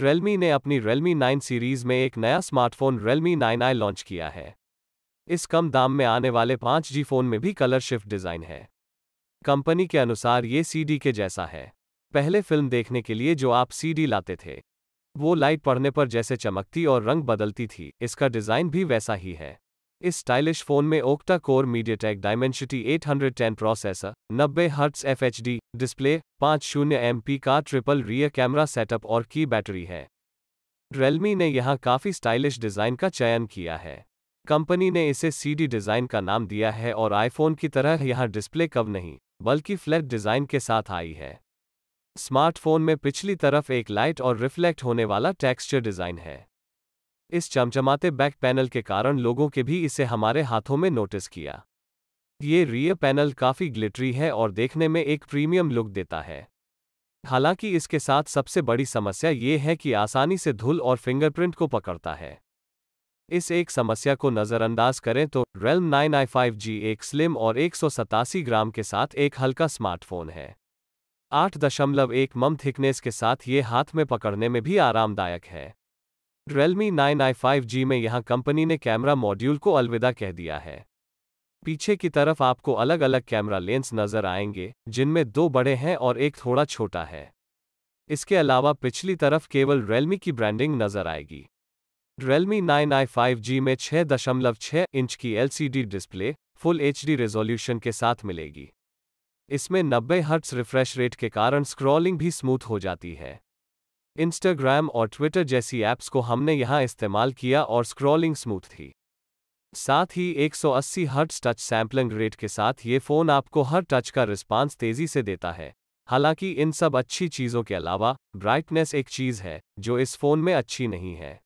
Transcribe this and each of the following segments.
Realme ने अपनी Realme 9 series में एक नया स्मार्टफोन Realme 9i लॉन्च किया है इस कम दाम में आने वाले 5G फोन में भी कलर शिफ्ट डिजाइन है कंपनी के अनुसार ये सीडी के जैसा है पहले फिल्म देखने के लिए जो आप सीडी लाते थे वो लाइट पढ़ने पर जैसे चमकती और रंग बदलती थी इसका डिजाइन भी वैसा ही है इस स्टाइलिश फोन में octa core MediaTek Dimensity 810 processor नब्बे हर्ट्स एफ डिस्प्ले पाँच शून्य एम का ट्रिपल रियर कैमरा सेटअप और की बैटरी है रेलमी ने यहाँ काफ़ी स्टाइलिश डिज़ाइन का चयन किया है कंपनी ने इसे सीडी डिज़ाइन का नाम दिया है और आईफोन की तरह यहां डिस्प्ले कब नहीं बल्कि फ्लैट डिज़ाइन के साथ आई है स्मार्टफोन में पिछली तरफ एक लाइट और रिफ्लेक्ट होने वाला टेक्सचर डिज़ाइन है इस चमचमाते बैक पैनल के कारण लोगों के भी इसे हमारे हाथों में नोटिस किया ये रियर पैनल काफ़ी ग्लिटरी है और देखने में एक प्रीमियम लुक देता है हालांकि इसके साथ सबसे बड़ी समस्या ये है कि आसानी से धूल और फिंगरप्रिंट को पकड़ता है इस एक समस्या को नज़रअंदाज करें तो रेलम 9i5G एक स्लिम और एक ग्राम के साथ एक हल्का स्मार्टफोन है 8.1 मम थिकनेस के साथ ये हाथ में पकड़ने में भी आरामदायक है Realme जी में यहां कंपनी ने कैमरा मॉड्यूल को अलविदा कह दिया है पीछे की तरफ आपको अलग अलग कैमरा लेंस नजर आएंगे जिनमें दो बड़े हैं और एक थोड़ा छोटा है इसके अलावा पिछली तरफ केवल Realme की ब्रांडिंग नजर आएगी Realme जी में 6.6 इंच की LCD display full H resolution के साथ मिलेगी इसमें 90 हर्ट्स रिफ्रेश रेट के कारण स्क्रॉलिंग भी स्मूथ हो जाती है इंस्टाग्राम और ट्विटर जैसी ऐप्स को हमने यहां इस्तेमाल किया और स्क्रॉलिंग स्मूथ थी साथ ही 180 हर्ट्स टच सैम्पलिंग रेट के साथ ये फ़ोन आपको हर टच का रिस्पांस तेज़ी से देता है हालांकि इन सब अच्छी चीज़ों के अलावा ब्राइटनेस एक चीज़ है जो इस फ़ोन में अच्छी नहीं है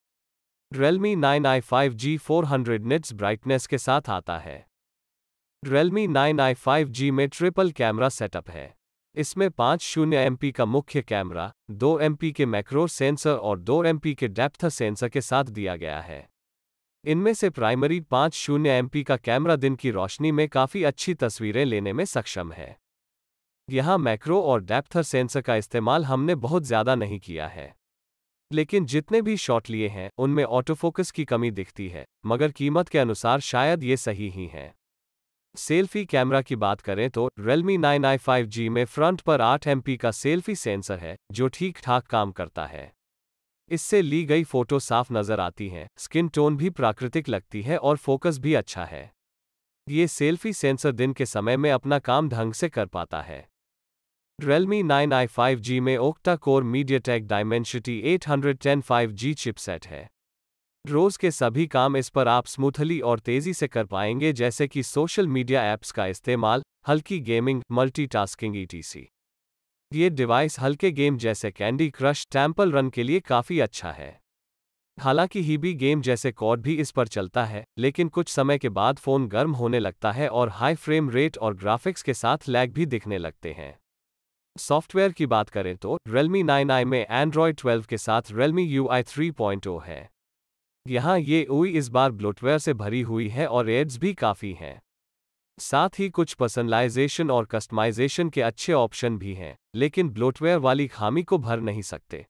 Realme 9i 5G 400 nits brightness के साथ आता है Realme 9i 5G में ट्रिपल कैमरा सेटअप है इसमें पाँच शून्य एम का मुख्य कैमरा दो एम के मैक्रो सेंसर और दो एम के डेप्थ सेंसर के साथ दिया गया है इनमें से प्राइमरी पाँच शून्य एम का कैमरा दिन की रोशनी में काफ़ी अच्छी तस्वीरें लेने में सक्षम है यहाँ मैक्रो और डेप्थ सेंसर का इस्तेमाल हमने बहुत ज़्यादा नहीं किया है लेकिन जितने भी शॉट लिए हैं उनमें ऑटोफोकस की कमी दिखती है मगर कीमत के अनुसार शायद ये सही ही हैं सेल्फी कैमरा की बात करें तो Realme 9i 5G में फ्रंट पर 8MP का सेल्फी सेंसर है जो ठीक ठाक काम करता है इससे ली गई फोटो साफ नजर आती हैं स्किन टोन भी प्राकृतिक लगती है और फोकस भी अच्छा है ये सेल्फी सेंसर दिन के समय में अपना काम ढंग से कर पाता है Realme 9i 5G में octa core MediaTek Dimensity five G chipset है रोज के सभी काम इस पर आप स्मूथली और तेजी से कर पाएंगे जैसे कि सोशल मीडिया ऐप्स का इस्तेमाल हल्की गेमिंग मल्टीटास्किंग ईटीसी ये डिवाइस हल्के गेम जैसे कैंडी क्रश टैम्पल रन के लिए काफ़ी अच्छा है हालांकि ही भी गेम जैसे कॉड भी इस पर चलता है लेकिन कुछ समय के बाद फ़ोन गर्म होने लगता है और हाई फ्रेम रेट और ग्राफिक्स के साथ लैग भी दिखने लगते हैं सॉफ्टवेयर की बात करें तो Realme 9i में Android 12 के साथ Realme UI 3.0 है यहाँ ये उई इस बार ब्लोटवेयर से भरी हुई है और एड्स भी काफ़ी हैं साथ ही कुछ पर्सनलाइजेशन और कस्टमाइजेशन के अच्छे ऑप्शन भी हैं लेकिन ब्लोटवेयर वाली खामी को भर नहीं सकते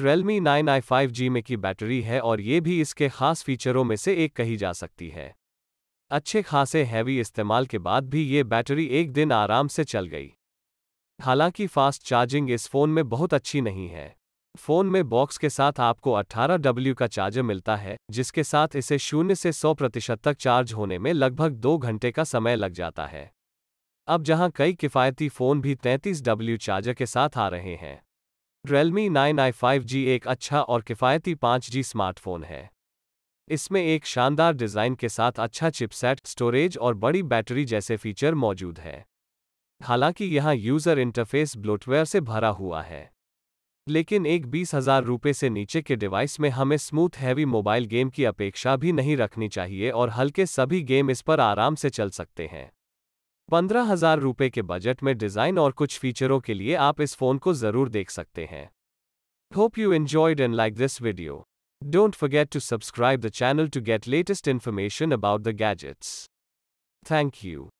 Realme 9i 5G में की बैटरी है और ये भी इसके खास फीचरों में से एक कही जा सकती है अच्छे खासे हैवी इस्तेमाल के बाद भी ये बैटरी एक दिन आराम से चल गई हालांकि फास्ट चार्जिंग इस फ़ोन में बहुत अच्छी नहीं है फोन में बॉक्स के साथ आपको 18W डब्ल्यू का चार्जर मिलता है जिसके साथ इसे शून्य से 100 प्रतिशत तक चार्ज होने में लगभग दो घंटे का समय लग जाता है अब जहां कई किफ़ायती फ़ोन भी 33W डब्ल्यू चार्जर के साथ आ रहे हैं Realme 9i 5G एक अच्छा और किफ़ायती 5G स्मार्टफोन है इसमें एक शानदार डिज़ाइन के साथ अच्छा चिपसेट स्टोरेज और बड़ी बैटरी जैसे फीचर मौजूद है हालांकि यहां यूज़र इंटरफेस ब्लोटवेयर से भरा हुआ है लेकिन एक बीस हजार रुपये से नीचे के डिवाइस में हमें स्मूथ हैवी मोबाइल गेम की अपेक्षा भी नहीं रखनी चाहिए और हल्के सभी गेम इस पर आराम से चल सकते हैं पंद्रह हजार रुपये के बजट में डिज़ाइन और कुछ फीचरों के लिए आप इस फ़ोन को ज़रूर देख सकते हैं hope you enjoyed and like this video don't forget to subscribe the channel to get latest information about the gadgets thank you